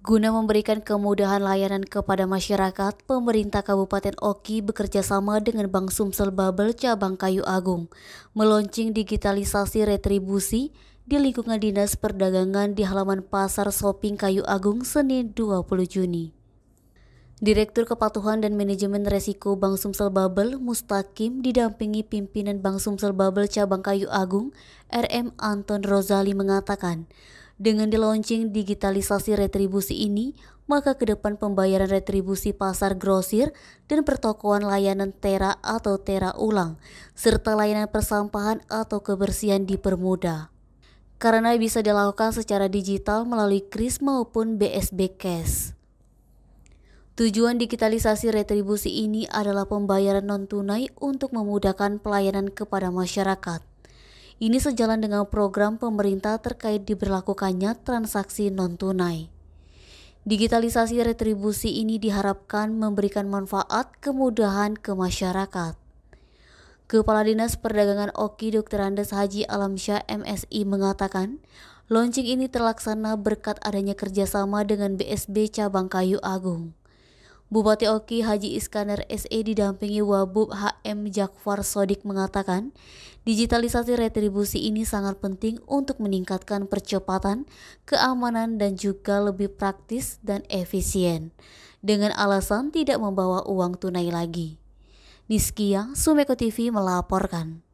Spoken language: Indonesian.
Guna memberikan kemudahan layanan kepada masyarakat, pemerintah Kabupaten Oki bekerja sama dengan Bank Sumsel Babel Cabang Kayu Agung meluncing digitalisasi retribusi di lingkungan Dinas Perdagangan di halaman Pasar Shopping Kayu Agung Senin 20 Juni. Direktur Kepatuhan dan Manajemen Resiko Bank Sumsel Babel Mustakim didampingi pimpinan Bank Sumsel Babel Cabang Kayu Agung RM Anton Rozali mengatakan, dengan dilaunching digitalisasi retribusi ini, maka ke depan pembayaran retribusi pasar grosir dan pertokoan layanan tera atau tera ulang, serta layanan persampahan atau kebersihan dipermudah. Karena bisa dilakukan secara digital melalui KRIS maupun BSB Cash. Tujuan digitalisasi retribusi ini adalah pembayaran non-tunai untuk memudahkan pelayanan kepada masyarakat. Ini sejalan dengan program pemerintah terkait diberlakukannya transaksi non-tunai. Digitalisasi retribusi ini diharapkan memberikan manfaat kemudahan ke masyarakat. Kepala Dinas Perdagangan Oki Dr. Andes Haji Alamsyah MSI mengatakan, launching ini terlaksana berkat adanya kerjasama dengan BSB Cabang Kayu Agung. Bupati Oki Haji Iskandar SE didampingi Wabub HM Jakfar Sodik mengatakan, Digitalisasi retribusi ini sangat penting untuk meningkatkan percepatan, keamanan, dan juga lebih praktis dan efisien, dengan alasan tidak membawa uang tunai lagi. Niskia Sumeko TV melaporkan.